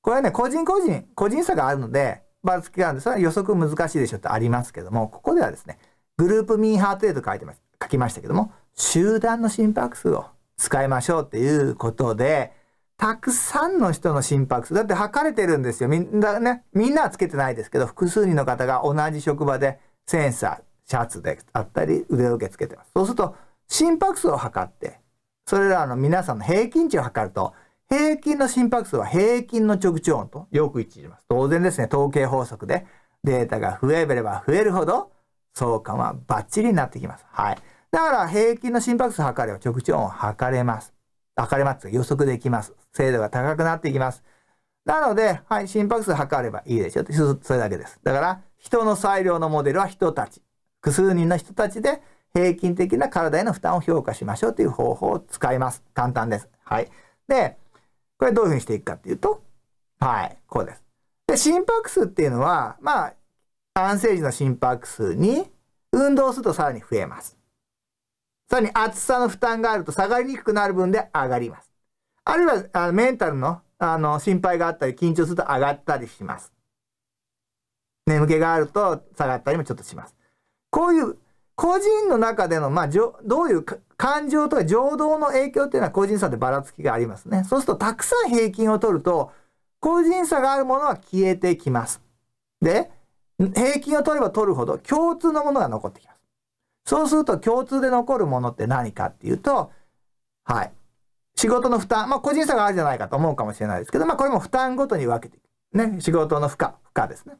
これはね、個人個人、個人差があるので、バらつきがあるんで、それは予測難しいでしょってありますけども、ここではですね、グループミーハートレート書いてます、書きましたけども、集団の心拍数を使いましょうっていうことで、たくさんの人の心拍数。だって測れてるんですよ。みんなね、みんなはつけてないですけど、複数人の方が同じ職場でセンサー、シャツであったり、腕時計つけてます。そうすると、心拍数を測って、それらの皆さんの平均値を測ると、平均の心拍数は平均の直腸音とよく一致します。当然ですね、統計法則でデータが増えれば増えるほど相関はバッチリになってきます。はい。だから平均の心拍数測れば直腸音測れます。測れます。予測できます。精度が高くなっていきます。なので、はい、心拍数測ればいいでしょう。それだけです。だから、人の裁量のモデルは人たち。複数人の人たちで平均的な体への負担を評価しましょうという方法を使います。簡単です。はい。で、これどういうふうにしていくかっていうと、はい、こうです。で、心拍数っていうのは、まあ、安静時の心拍数に、運動するとさらに増えます。さらに暑さの負担があると下がりにくくなる分で上がります。あるいは、あのメンタルのあの心配があったり、緊張すると上がったりします。眠気があると下がったりもちょっとします。こういう個人の中での、まあ、どういう感情とか情動の影響っていうのは個人差でばらつきがありますね。そうすると、たくさん平均を取ると、個人差があるものは消えてきます。で、平均を取れば取るほど共通のものが残ってきます。そうすると共通で残るものって何かっていうと、はい。仕事の負担。まあ個人差があるじゃないかと思うかもしれないですけど、まあこれも負担ごとに分けていく。ね。仕事の負荷、負荷ですね。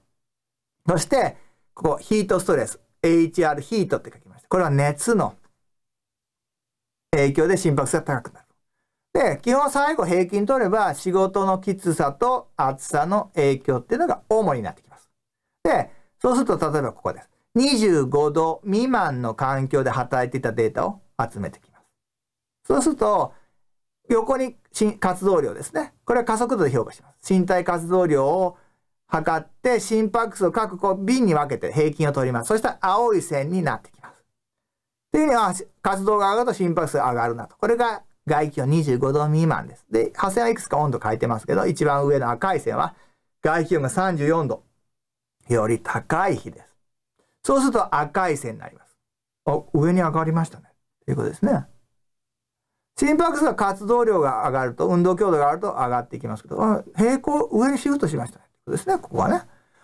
そして、ここ、ヒートストレス。HR ヒートって書きました。これは熱の影響で心拍数が高くなる。で、基本最後平均取れば仕事のきつさと暑さの影響っていうのが主になってきます。で、そうすると例えばここです。25度未満の環境で働いていたデータを集めてきます。そうすると、横に活動量ですね。これは加速度で評価します。身体活動量を測って心拍数を各瓶に分けて平均を取ります。そしたら青い線になってきます。というのは活動が上がると心拍数が上がるなと。これが外気温25度未満です。で、破線はいくつか温度変えてますけど、一番上の赤い線は外気温が34度より高い日です。そうすると赤い線になります。あ、上に上がりましたね。ということですね。心拍数は活動量が上がると、運動強度が上がると上がっていきますけど、平行、上にシフトしましたね。ことですね、ここはね。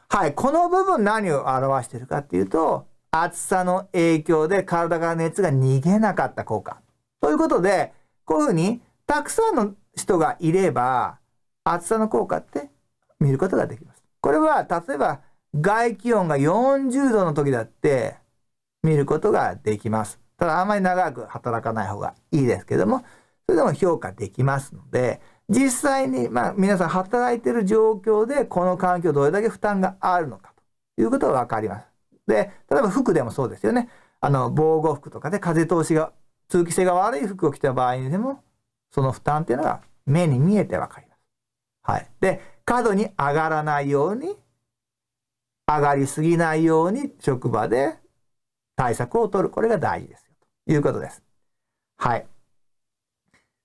はい、この部分何を表しているかっていうと、暑さの影響で体から熱が逃げなかった効果。ということで、こういうふうに、たくさんの人がいれば、暑さの効果って見ることができます。これは、例えば、外気温が40度の時だって、見ることができます。ただ、あんまり長く働かない方がいいですけども、それでも評価できますので、実際に、まあ、皆さん働いている状況で、この環境どれだけ負担があるのかということがわかります。で、例えば服でもそうですよね。あの、防護服とかで風通しが、通気性が悪い服を着た場合にでも、その負担っていうのが目に見えてわかります。はい。で、過度に上がらないように、上がりすぎないように職場で対策を取る。これが大事ですよ。ということです。はい。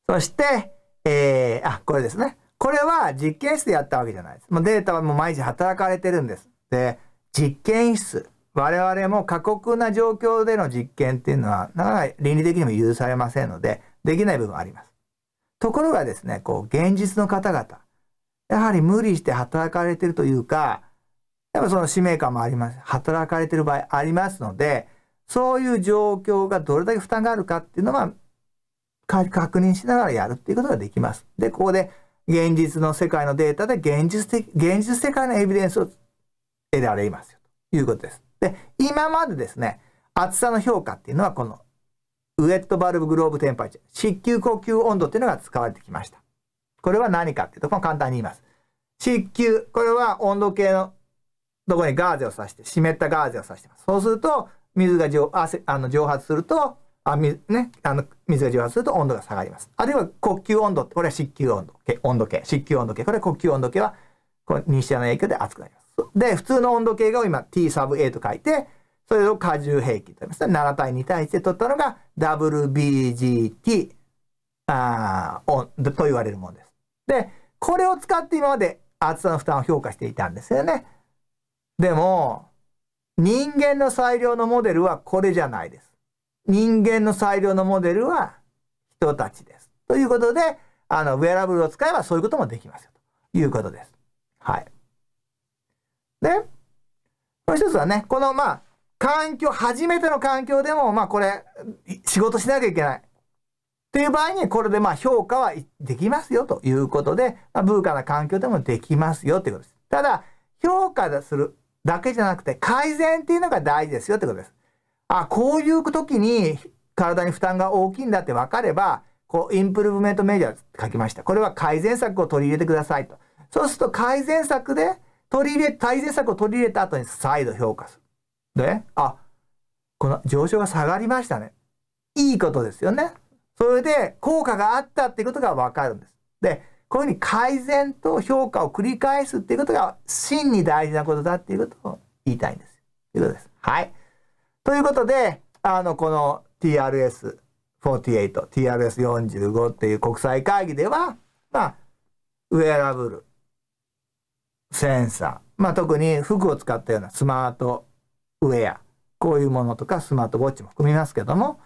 そして、えー、あ、これですね。これは実験室でやったわけじゃないです。もうデータはもう毎日働かれてるんです。で、実験室。我々も過酷な状況での実験っていうのは、なかなか倫理的にも許されませんので、できない部分はあります。ところがですね、こう、現実の方々、やはり無理して働かれてるというか、やっぱその使命感もあります。働かれてる場合ありますので、そういう状況がどれだけ負担があるかっていうのは、確認しながらやるっていうことができます。で、ここで現実の世界のデータで現実的、現実世界のエビデンスを得られますよということです。で、今までですね、厚さの評価っていうのはこのウエットバルブグローブテンパイチャー、湿球呼吸温度っていうのが使われてきました。これは何かっていうとこ簡単に言います。湿球、これは温度計のところにガーゼを刺して、湿ったガーゼを刺してます。そうすると、水が蒸あの蒸発すると、あみね、あの水が蒸発すると温度が下がります。あるいは呼吸温度、これは湿球温度計、温度計、湿球温度計、これは呼吸温度計はこの日射の影響で熱くなります。で、普通の温度計が今 T サブ A と書いて、それを荷重平均と言います。7対2対1で取ったのが WBGT あと言われるものです。で、これを使って今まで暑さの負担を評価していたんですよね。でも、人間の最良のモデルはこれじゃないです。人間の最良のモデルは人たちです。ということで、あの、ウェアラブルを使えばそういうこともできますよ、ということです。はい。で、もう一つはね、この、まあ、環境、初めての環境でも、まあ、これ、仕事しなきゃいけない。っていう場合に、これで、まあ、評価はできますよ、ということで、まあ、ブーカな環境でもできますよ、ということです。ただ、評価するだけじゃなくて、改善っていうのが大事ですよ、ということです。あ、こういう時に体に負担が大きいんだって分かれば、こう、インプルーブメントメディアって書きました。これは改善策を取り入れてくださいと。そうすると改善策で取り入れ、改善策を取り入れた後に再度評価する。で、あ、この上昇が下がりましたね。いいことですよね。それで効果があったっていうことが分かるんです。で、こういうふうに改善と評価を繰り返すっていうことが真に大事なことだっていうことを言いたいんです。ということです。はい。ということで、あの、この TRS48、TRS45 っていう国際会議では、まあ、ウェアラブル、センサー、まあ、特に服を使ったようなスマートウェア、こういうものとかスマートウォッチも含みますけども、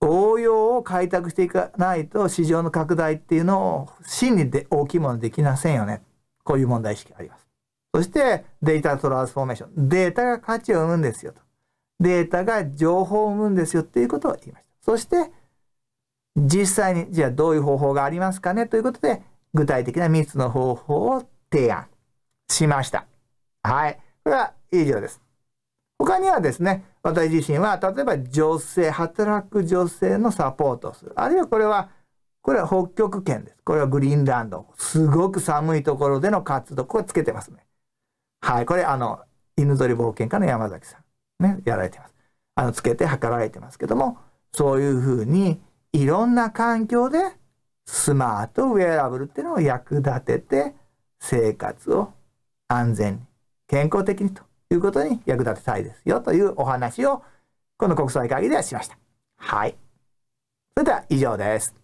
応用を開拓していかないと市場の拡大っていうのを真にで大きいものできませんよね。こういう問題意識があります。そしてデータトランスフォーメーション。データが価値を生むんですよと。データが情報を生むんですよっていうことを言いました。そして実際にじゃあどういう方法がありますかねということで具体的な3つの方法を提案しました。はい。これは以上です。他にはですね、私自身は例えば女性、働く女性のサポートをする。あるいはこれはこれは北極圏です。これはグリーンランド。すごく寒いところでの活動。これつけてますね。はい、これあの犬ぞり冒険家の山崎さんねやられてます。あのつけて測られてますけどもそういうふうにいろんな環境でスマートウェアラブルっていうのを役立てて生活を安全に健康的にということに役立てたいですよというお話をこの国際会議ではしました。はい。それでは以上です。